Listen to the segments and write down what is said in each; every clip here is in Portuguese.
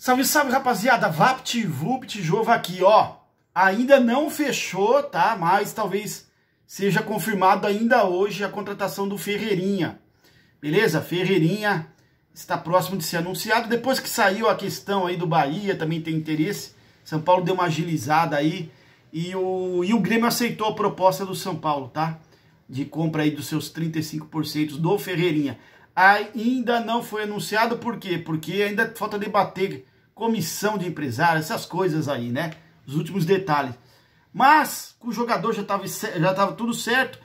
Salve, salve, rapaziada. Vapt, Vupt, Jova aqui, ó. Ainda não fechou, tá? Mas talvez seja confirmado ainda hoje a contratação do Ferreirinha. Beleza? Ferreirinha está próximo de ser anunciado. Depois que saiu a questão aí do Bahia, também tem interesse. São Paulo deu uma agilizada aí. E o, e o Grêmio aceitou a proposta do São Paulo, tá? De compra aí dos seus 35% do Ferreirinha ainda não foi anunciado, por quê? Porque ainda falta debater comissão de empresários, essas coisas aí, né? Os últimos detalhes. Mas o jogador já estava já tava tudo certo,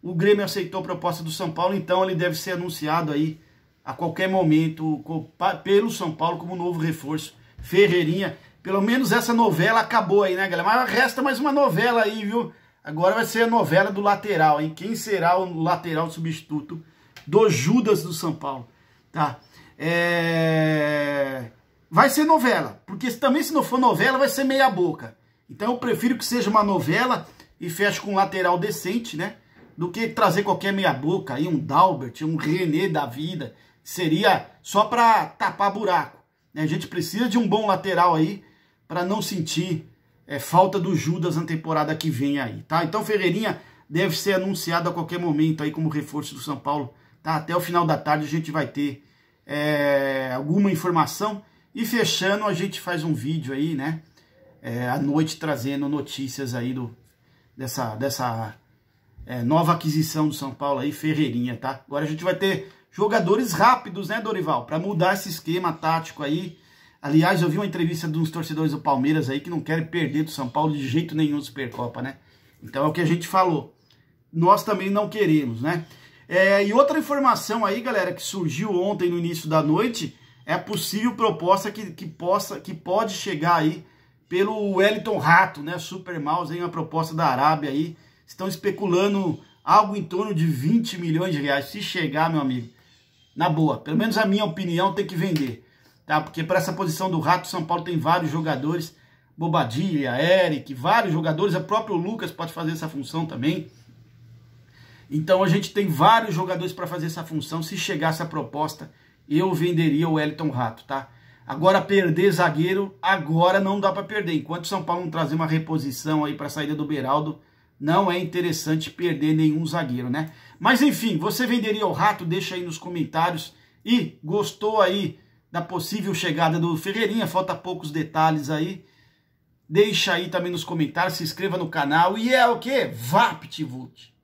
o Grêmio aceitou a proposta do São Paulo, então ele deve ser anunciado aí a qualquer momento pelo São Paulo como novo reforço. Ferreirinha, pelo menos essa novela acabou aí, né, galera? Mas resta mais uma novela aí, viu? Agora vai ser a novela do lateral, hein? Quem será o lateral substituto do Judas do São Paulo, tá? É... Vai ser novela, porque também se não for novela vai ser meia boca. Então eu prefiro que seja uma novela e feche com um lateral decente, né? Do que trazer qualquer meia boca aí, um Dalbert, um René da vida. Seria só para tapar buraco. Né? A gente precisa de um bom lateral aí para não sentir é, falta do Judas na temporada que vem aí, tá? Então Ferreirinha deve ser anunciado a qualquer momento aí como reforço do São Paulo Tá? Até o final da tarde a gente vai ter é, alguma informação. E fechando, a gente faz um vídeo aí, né? É, à noite trazendo notícias aí do, dessa, dessa é, nova aquisição do São Paulo aí, Ferreirinha, tá? Agora a gente vai ter jogadores rápidos, né, Dorival? Para mudar esse esquema tático aí. Aliás, eu vi uma entrevista de uns torcedores do Palmeiras aí que não querem perder do São Paulo de jeito nenhum Supercopa, né? Então é o que a gente falou. Nós também não queremos, né? É, e outra informação aí, galera, que surgiu ontem no início da noite, é possível proposta que, que, possa, que pode chegar aí pelo Wellington Rato, né? Super Mouse, aí uma proposta da Arábia aí. Estão especulando algo em torno de 20 milhões de reais. Se chegar, meu amigo, na boa, pelo menos a minha opinião, tem que vender. Tá? Porque para essa posição do Rato, São Paulo tem vários jogadores. Bobadilha, Eric, vários jogadores. O próprio Lucas pode fazer essa função também. Então a gente tem vários jogadores para fazer essa função. Se chegasse a proposta, eu venderia o Elton Rato, tá? Agora perder zagueiro, agora não dá para perder. Enquanto o São Paulo não trazer uma reposição aí para a saída do Beraldo, não é interessante perder nenhum zagueiro, né? Mas enfim, você venderia o Rato? Deixa aí nos comentários. E gostou aí da possível chegada do Ferreirinha? Falta poucos detalhes aí. Deixa aí também nos comentários, se inscreva no canal e é o que? VaptVult.